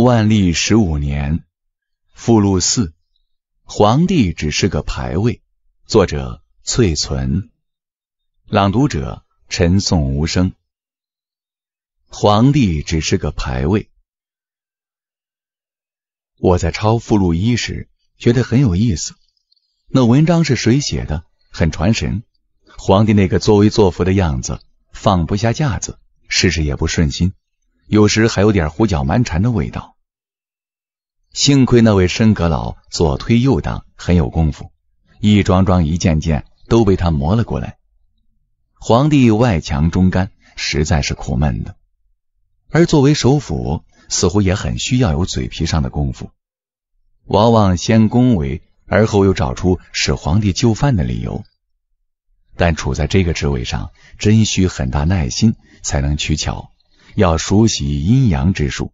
万历十五年，附录四，皇帝只是个牌位。作者：翠存，朗读者：陈颂无声。皇帝只是个牌位。我在抄附录一时，觉得很有意思。那文章是谁写的？很传神。皇帝那个作威作福的样子，放不下架子，事事也不顺心。有时还有点胡搅蛮缠的味道。幸亏那位申阁老左推右挡，很有功夫，一桩桩一件件都被他磨了过来。皇帝外强中干，实在是苦闷的。而作为首辅，似乎也很需要有嘴皮上的功夫，往往先恭维，而后又找出使皇帝就范的理由。但处在这个职位上，真需很大耐心才能取巧。要熟悉阴阳之术，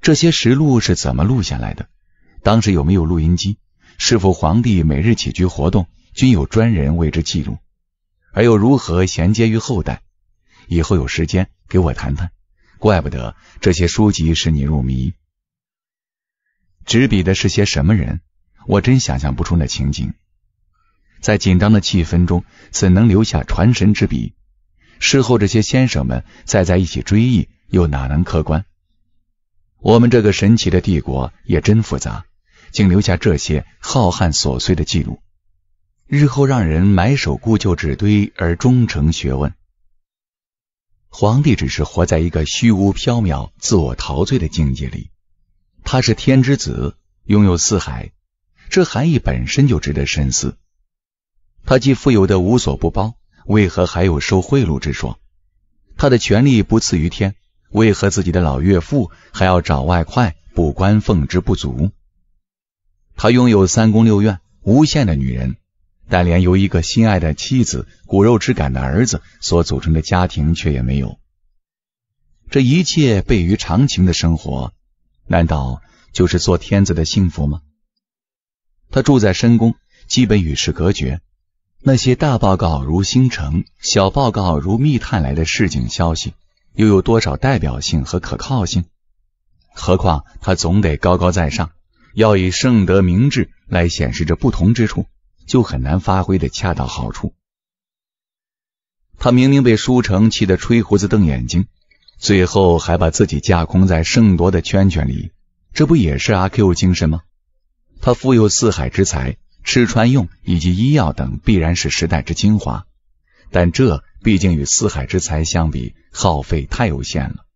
这些实录是怎么录下来的？当时有没有录音机？是否皇帝每日起居活动均有专人为之记录？而又如何衔接于后代？以后有时间给我谈谈。怪不得这些书籍使你入迷。执笔的是些什么人？我真想象不出那情景。在紧张的气氛中，怎能留下传神之笔？事后，这些先生们再在一起追忆，又哪能客观？我们这个神奇的帝国也真复杂，竟留下这些浩瀚琐碎的记录，日后让人埋首故旧纸堆而终成学问。皇帝只是活在一个虚无缥缈、自我陶醉的境界里，他是天之子，拥有四海，这含义本身就值得深思。他既富有的无所不包。为何还有受贿赂之说？他的权力不次于天，为何自己的老岳父还要找外快补官俸之不足？他拥有三宫六院无限的女人，但连由一个心爱的妻子、骨肉之感的儿子所组成的家庭却也没有。这一切悖于常情的生活，难道就是做天子的幸福吗？他住在深宫，基本与世隔绝。那些大报告如星城，小报告如密探来的市井消息，又有多少代表性和可靠性？何况他总得高高在上，要以圣德明智来显示着不同之处，就很难发挥的恰到好处。他明明被书城气得吹胡子瞪眼睛，最后还把自己架空在圣夺的圈圈里，这不也是阿 Q 精神吗？他富有四海之才。吃穿用以及医药等，必然是时代之精华，但这毕竟与四海之财相比，耗费太有限了。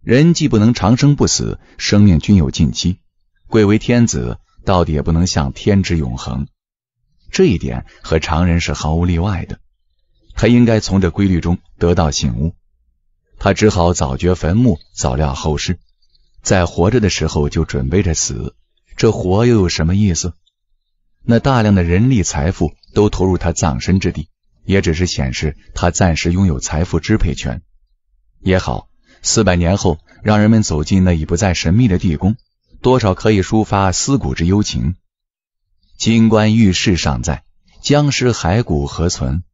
人既不能长生不死，生命均有尽期；贵为天子，到底也不能向天之永恒。这一点和常人是毫无例外的。他应该从这规律中得到醒悟。他只好早掘坟墓，早料后事，在活着的时候就准备着死。这活又有什么意思？那大量的人力财富都投入他葬身之地，也只是显示他暂时拥有财富支配权。也好，四百年后让人们走进那已不再神秘的地宫，多少可以抒发思古之幽情。金棺玉饰尚在，僵尸骸骨何存？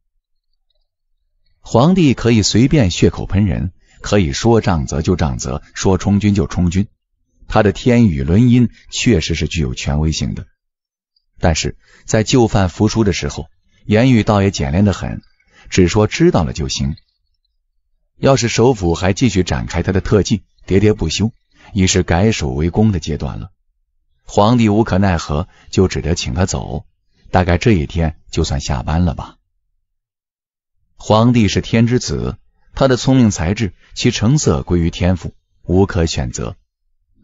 皇帝可以随便血口喷人，可以说杖责就杖责，说充军就充军。他的天语伦音确实是具有权威性的。但是在就范服输的时候，言语倒也简练的很，只说知道了就行。要是首辅还继续展开他的特技，喋喋不休，已是改守为攻的阶段了。皇帝无可奈何，就只得请他走。大概这一天就算下班了吧。皇帝是天之子，他的聪明才智，其成色归于天赋，无可选择。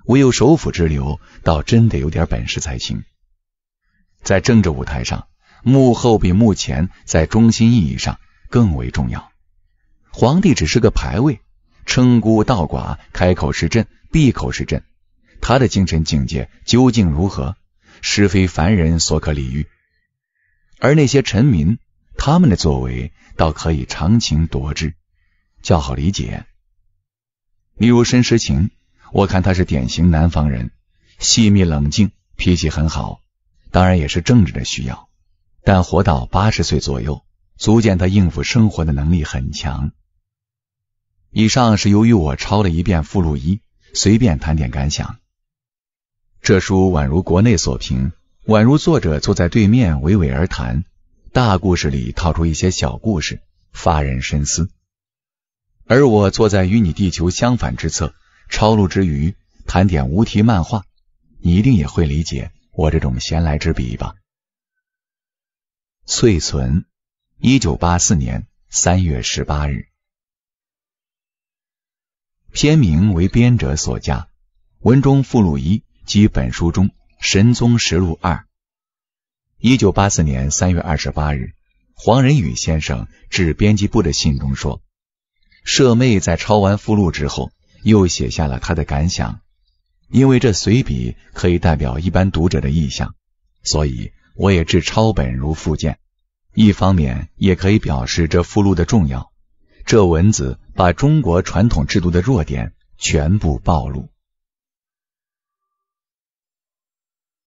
唯有首辅之流，倒真得有点本事才行。在政治舞台上，幕后比目前在中心意义上更为重要。皇帝只是个牌位，称孤道寡，开口是朕，闭口是朕。他的精神境界究竟如何，是非凡人所可理喻。而那些臣民，他们的作为倒可以长情夺志，较好理解。例如申时晴，我看他是典型南方人，细密冷静，脾气很好。当然也是政治的需要，但活到八十岁左右，足见他应付生活的能力很强。以上是由于我抄了一遍附录一，随便谈点感想。这书宛如国内所评，宛如作者坐在对面娓娓而谈，大故事里套出一些小故事，发人深思。而我坐在与你地球相反之侧，抄录之余谈点无题漫画，你一定也会理解。我这种闲来之笔吧。岁存，一九八四年三月十八日。篇名为编者所加，文中附录一及本书中《神宗实录》二。一九八四年三月二十八日，黄仁宇先生致编辑部的信中说：“舍妹在抄完附录之后，又写下了他的感想。”因为这随笔可以代表一般读者的意向，所以我也置抄本如附件。一方面也可以表示这附录的重要。这文字把中国传统制度的弱点全部暴露。